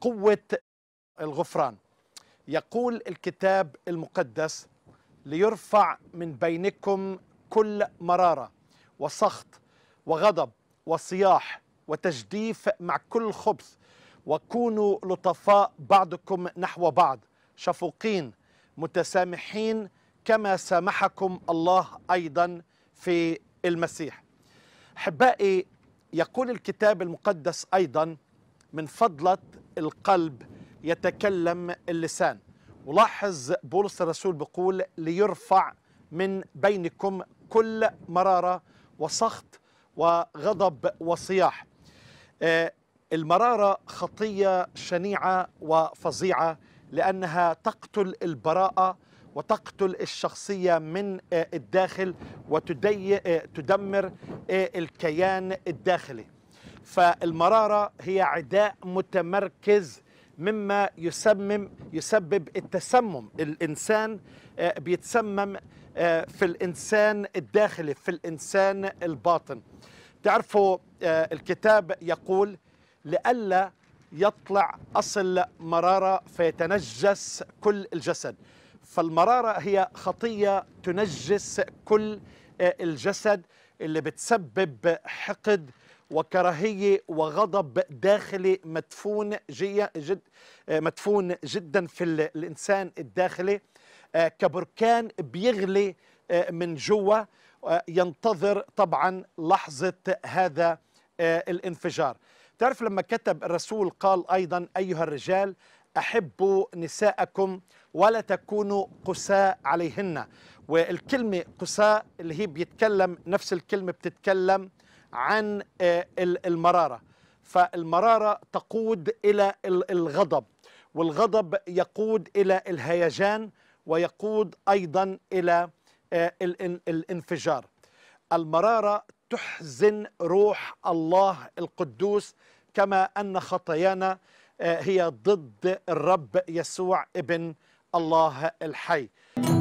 قوة الغفران يقول الكتاب المقدس ليرفع من بينكم كل مرارة وسخط وغضب وصياح وتجديف مع كل خبث وكونوا لطفاء بعضكم نحو بعض شفوقين متسامحين كما سامحكم الله أيضا في المسيح أحبائي يقول الكتاب المقدس أيضا من فضلة القلب يتكلم اللسان ولاحظ بولس الرسول بيقول ليرفع من بينكم كل مرارة وسخط وغضب وصياح آه، المرارة خطية شنيعة وفظيعة لأنها تقتل البراءة وتقتل الشخصية من آه، الداخل وتدمر آه، الكيان الداخلي فالمرارة هي عداء متمركز مما يسمم يسبب التسمم الإنسان آه، بيتسمم آه، في الإنسان الداخلي في الإنسان الباطن تعرفوا آه، الكتاب يقول لئلا يطلع أصل مرارة فيتنجس كل الجسد فالمرارة هي خطية تنجس كل الجسد اللي بتسبب حقد وكراهية وغضب داخلي مدفون جد آه، مدفون جدا في الإنسان الداخلي آه، كبركان بيغلي آه، من جوا ينتظر طبعا لحظة هذا الانفجار تعرف لما كتب الرسول قال أيضا أيها الرجال أحبوا نساءكم ولا تكونوا قساء عليهن والكلمة قساء اللي هي بيتكلم نفس الكلمة بتتكلم عن آه، المرارة فالمرارة تقود إلى الغضب والغضب يقود إلى الهيجان ويقود أيضا إلى آه، الانفجار المرارة تحزن روح الله القدوس كما أن خطايانا آه، هي ضد الرب يسوع ابن الله الحي